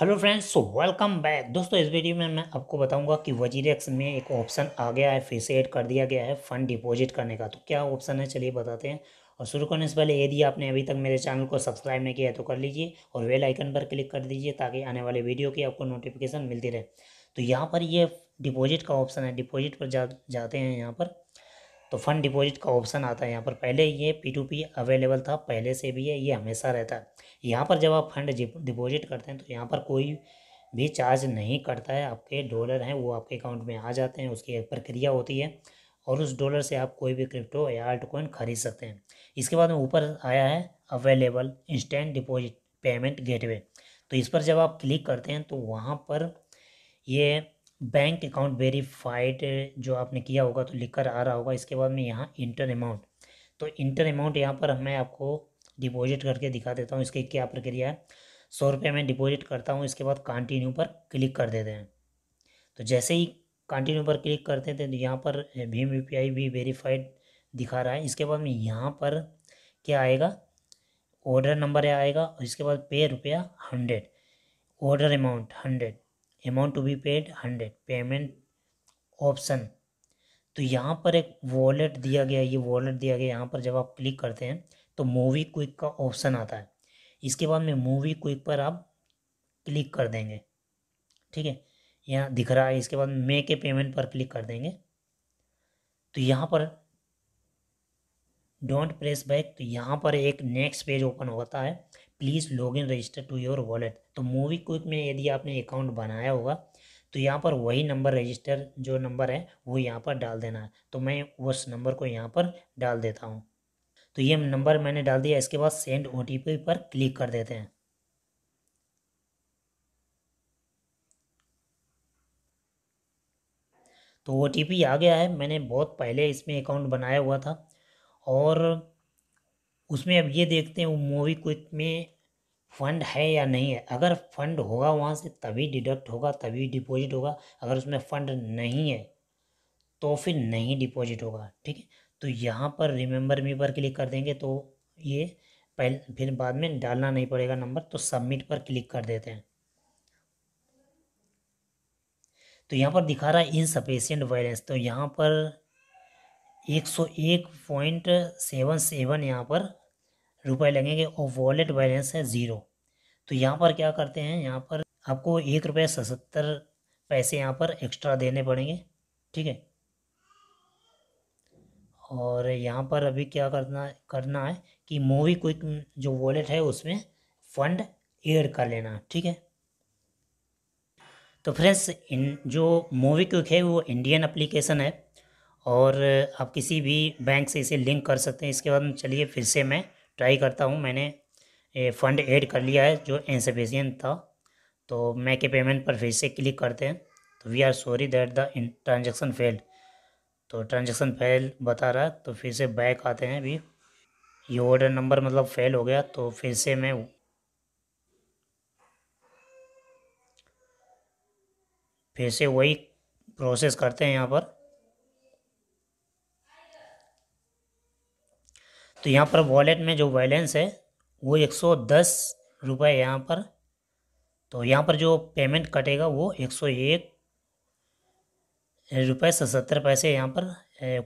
hello friends so welcome back दोस्तों इस video में मैं आपको बताऊंगा कि एक्स में एक ऑप्शन आ गया है फिर से ऐड कर दिया गया है फंड डिपॉजिट करने का तो क्या ऑप्शन है चलिए बताते हैं और शुरू करने से पहले यदि आपने अभी तक मेरे चैनल को सब्सक्राइब नहीं किया है तो कर लीजिए और वेल आइकन पर क्लिक कर दीजिए ताकि आने वाले वीडियो की आपको नोटिफिकेशन मिलती रहे तो यहाँ पर ये डिपॉजिट का ऑप्शन है डिपॉजिट पर जा जाते हैं यहाँ पर तो फंड डिपॉजिट का ऑप्शन आता है यहाँ पर पहले ये पी टू पी अवेलेबल था पहले से भी है ये हमेशा रहता है यहाँ पर जब आप फंड डिपॉजिट करते हैं तो यहाँ पर कोई भी चार्ज नहीं कटता है आपके डॉलर हैं वो आपके अकाउंट में आ जाते हैं उसकी एक प्रक्रिया होती है और उस डॉलर से आप कोई भी क्रिप्टो या आल्ट कोइन खरीद सकते हैं इसके बाद में ऊपर आया है available instant deposit payment gateway तो इस पर जब आप क्लिक करते हैं तो वहाँ पर ये बैंक अकाउंट वेरीफाइड जो आपने किया होगा तो लिख कर आ रहा होगा इसके बाद में यहाँ इंटर अमाउंट तो इंटर अमाउंट यहाँ पर मैं आपको डिपॉजिट करके दिखा देता हूँ इसकी क्या प्रक्रिया है सौ रुपये मैं डिपॉजिट करता हूँ इसके बाद कंटिन्यू पर क्लिक कर देते हैं तो जैसे ही कंटिन्यू पर क्लिक करते थे तो यहाँ पर भीम यू भी वेरीफाइड दिखा रहा है इसके बाद में यहाँ पर क्या आएगा ऑर्डर नंबर आएगा और इसके बाद पे रुपया hundred order amount hundred amount to be paid hundred payment option तो यहाँ पर एक वॉलेट दिया गया ये वॉलेट दिया गया यहाँ पर जब आप क्लिक करते हैं तो मूवी क्विक का ऑप्शन आता है इसके बाद में मूवी क्विक पर आप क्लिक कर देंगे ठीक है यहाँ दिख रहा है इसके बाद मे के पेमेंट पर क्लिक कर देंगे तो यहाँ पर डोंट प्रेस बैक तो यहाँ पर एक नेक्स्ट पेज ओपन होता है please log in register to your wallet तो मूवी क्विक में यदि आपने अकाउंट बनाया होगा तो यहाँ पर वही नंबर रजिस्टर जो नंबर है वो यहाँ पर डाल देना है तो मैं उस नंबर को यहाँ पर डाल देता हूँ तो ये नंबर मैंने डाल दिया इसके बाद सेंड ओ पर क्लिक कर देते हैं तो ओ आ गया है मैंने बहुत पहले इसमें अकाउंट बनाया हुआ था और उसमें अब ये देखते हैं वो मूवी क्विक में फंड है या नहीं है अगर फंड होगा वहाँ से तभी डिडक्ट होगा तभी डिपॉजिट होगा अगर उसमें फंड नहीं है तो फिर नहीं डिपॉजिट होगा ठीक है तो यहाँ पर रिमेंबर मी पर क्लिक कर देंगे तो ये पहले फिर बाद में डालना नहीं पड़ेगा नंबर तो सबमिट पर क्लिक कर देते हैं तो यहाँ पर दिखा रहा है इनसफिशियंट बैलेंस तो यहाँ पर एक सौ एक पॉइंट सेवन सेवन यहाँ पर रुपए लगेंगे और वॉलेट बैलेंस है ज़ीरो तो यहाँ पर क्या करते हैं यहाँ पर आपको एक रुपये सतर पैसे यहाँ पर एक्स्ट्रा देने पड़ेंगे ठीक है और यहाँ पर अभी क्या करना करना है कि मूवी क्विक जो वॉलेट है उसमें फ़ंड एड कर लेना ठीक है तो फ्रेंड्स इन जो मूवी क्विक है वो इंडियन एप्लीकेशन है और आप किसी भी बैंक से इसे लिंक कर सकते हैं इसके बाद चलिए फिर से मैं ट्राई करता हूँ मैंने ये फ़ंड ऐड कर लिया है जो इंसफिशियंट था तो मैं के पेमेंट पर फिर से क्लिक करते हैं तो we are sorry that the transaction failed तो ट्रांजेक्शन फेल बता रहा है तो फिर से बैक आते हैं अभी ये ऑर्डर नंबर मतलब फेल हो गया तो फिर से मैं फिर से वही प्रोसेस करते हैं यहाँ पर तो यहाँ पर वॉलेट में जो बैलेंस है वो एक सौ दस रुपये यहाँ पर तो यहाँ पर जो पेमेंट कटेगा वो एक सौ एक रुपये सतर पैसे यहाँ पर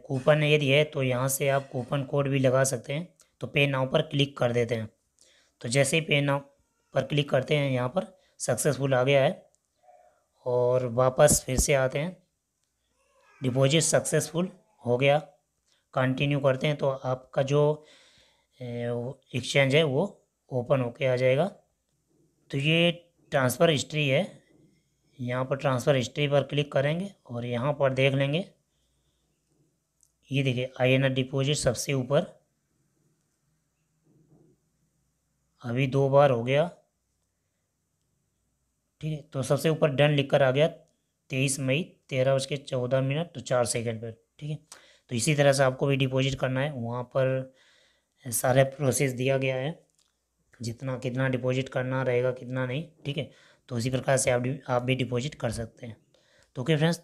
कूपन यदि है तो यहाँ से आप कूपन कोड भी लगा सकते हैं तो पे नाव पर क्लिक कर देते हैं तो जैसे ही पे नाव पर क्लिक करते हैं यहाँ पर सक्सेसफुल आ गया है और वापस फिर से आते हैं डिपॉजिट सक्सेसफुल हो गया कंटिन्यू करते हैं तो आपका जो एक्सचेंज है वो ओपन होके आ जाएगा तो ये ट्रांसफ़र हिस्ट्री है यहाँ पर ट्रांसफ़र हिस्ट्री पर क्लिक करेंगे और यहाँ पर देख लेंगे ये देखिए आई एन डिपोज़िट सबसे ऊपर अभी दो बार हो गया ठीक है तो सबसे ऊपर डन लिखकर आ गया तेईस मई तेरह बज के चौदह मिनट तो चार सेकेंड पर ठीक है तो इसी तरह से आपको भी डिपॉजिट करना है वहाँ पर सारे प्रोसेस दिया गया है जितना कितना डिपॉजिट करना रहेगा कितना नहीं ठीक है तो उसी प्रकार से आप आप भी डिपॉजिट कर सकते हैं तो ओके फ्रेंड्स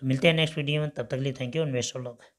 तो मिलते हैं नेक्स्ट वीडियो में तब तक लिए thank you investor lock of